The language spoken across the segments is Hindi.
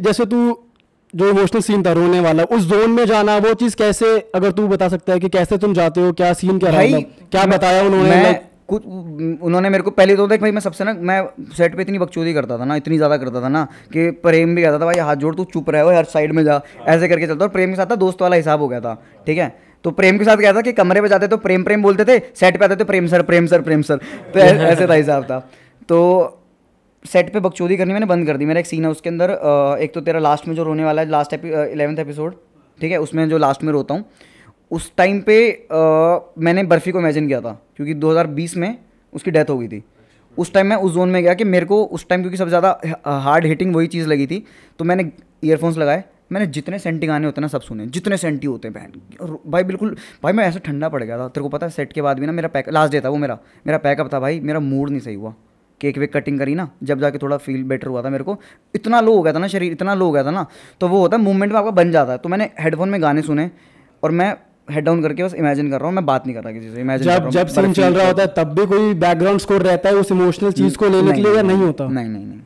जैसे तू जो इमोशनल सीन था रोने वाला उस जोन में जाना वो चीज कैसे अगर तू बता सकता है कि कैसे तुम जाते हो क्या सीन क्या रहा क्या बताया उन्होंने कुछ उन्होंने मेरे को पहले तो देख भाई मैं सबसे ना मैं सेट पे इतनी बकचोदी करता था ना इतनी ज़्यादा करता था ना कि प्रेम भी कहता था भाई हाथ जोड़ तू चुप रहे हो हर साइड में जा ऐसे करके चलता और प्रेम के साथ था दोस्त वाला हिसाब हो गया था ठीक है तो प्रेम के साथ क्या था कि कमरे पे जाते तो प्रेम प्रेम बोलते थे सेट पे आते थे तो Prem sir Prem sir Prem sir तो ऐसे था हिसाब था तो सेट पे बकचोदी करनी मैंने बंद कर दी मेरा एक सीन है उसके अंदर एक तो तेरा लास्ट में जो रोने वाला है लास्ट इलेवंथ एपिसोड ठीक है उसमें जो लास्ट में रोता हूँ उस टाइम पे आ, मैंने बर्फ़ी को इमेजिन किया था क्योंकि 2020 में उसकी डेथ हो गई थी उस टाइम मैं उस जोन में गया कि मेरे को उस टाइम क्योंकि सबसे ज़्यादा हार्ड हिटिंग वही चीज़ लगी थी तो मैंने ईयरफोन्स लगाए मैंने जितने सेंटी गाने होते हैं ना सब सुने जितने सेंटी होते हैं बहन और भाई बिल्कुल भाई मैं ऐसा ठंडा पड़ गया था तेरे को पता है सेट के बाद भी ना मेरा पैक लास्ट डे था वो मेरा मेरा पैकअप था भाई मेरा मूड नहीं सही हुआ केक वेक कटिंग करी ना जब जाके थोड़ा फील बेटर हुआ था मेरे को इतना लो हो गया था ना शरीर इतना लो हो गया था ना तो वो होता है मूवमेंट में आपका बन जाता है तो मैंने हेडफोन में गाने सुने और मैं हेड डाउन करके बस इमेजिन कर रहा हूँ मैं बात नहीं कर रहा किसी से इमेजिन जब जब सीन चल रहा होता है तब भी कोई बैकग्राउंड स्कोर रहता है उस इमोशनल चीज को लेने के लिए या नहीं होता नहीं नहीं नहीं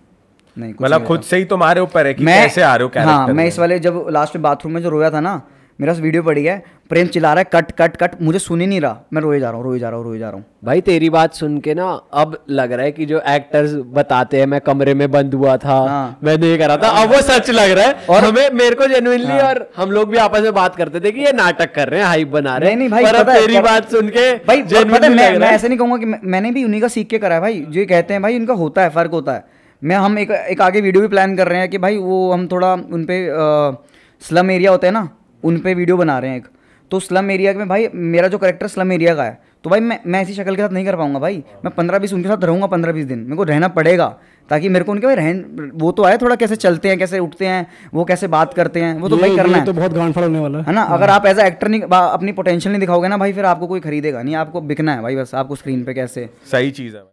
नहीं मतलब खुद से ही तुम्हारे ऊपर है कि कैसे आ रहे हो हाँ मैं इस वाले जब लास्ट में बाथरूम में जो रोया था ना मेरा वीडियो पड़ी है प्रेम चिल्ला रहा है कट कट कट मुझे सुन ही नहीं रहा मैं रोए जा रहा हूँ रोए जा रहा हूँ रोए जा रहा हूँ भाई तेरी बात सुन के ना अब लग रहा है कि जो एक्टर्स बताते हैं मैं कमरे में बंद हुआ था हाँ। मैं नहीं करा था अब वो सच लग रहा है और हमें मेरे को जेनुअनली हाँ। और हम लोग भी आपस में बात करते थे कि ये नाटक कर रहे हैं हाइप बना रहे हैं नहीं, भाई तेरी बात सुन के भाई मैं ऐसे नहीं कहूंगा कि मैंने भी उन्हीं का सीख के करा है भाई जो कहते हैं भाई उनका होता है फर्क होता है मैं हम एक एक आगे वीडियो भी प्लान कर रहे हैं कि भाई वो हम थोड़ा उनपे स्लम एरिया होता है ना उन पर वीडियो बना रहे हैं एक तो स्लम एरिया में भाई मेरा जो करेक्टर स्लम एरिया का है तो भाई मैं मैं ऐसी शक्ल के साथ नहीं कर पाऊंगा भाई मैं पंद्रह बीस उनके साथ रहूँगा पंद्रह बीस दिन मेरे को रहना पड़ेगा ताकि मेरे को उनके भाई रहन वो तो आए थोड़ा कैसे चलते हैं कैसे उठते हैं वो कैसे बात करते हैं वो तो भाई करना है तो बहुत गांड होने वाला है ना हाँ। अगर आप एज एक्टर नहीं अपनी पोटेंशियल नहीं दिखाओगे ना भाई फिर आपको कोई खरीदेगा नहीं आपको बिकना है भाई बस आपको स्क्रीन पे कैसे सही चीज़ है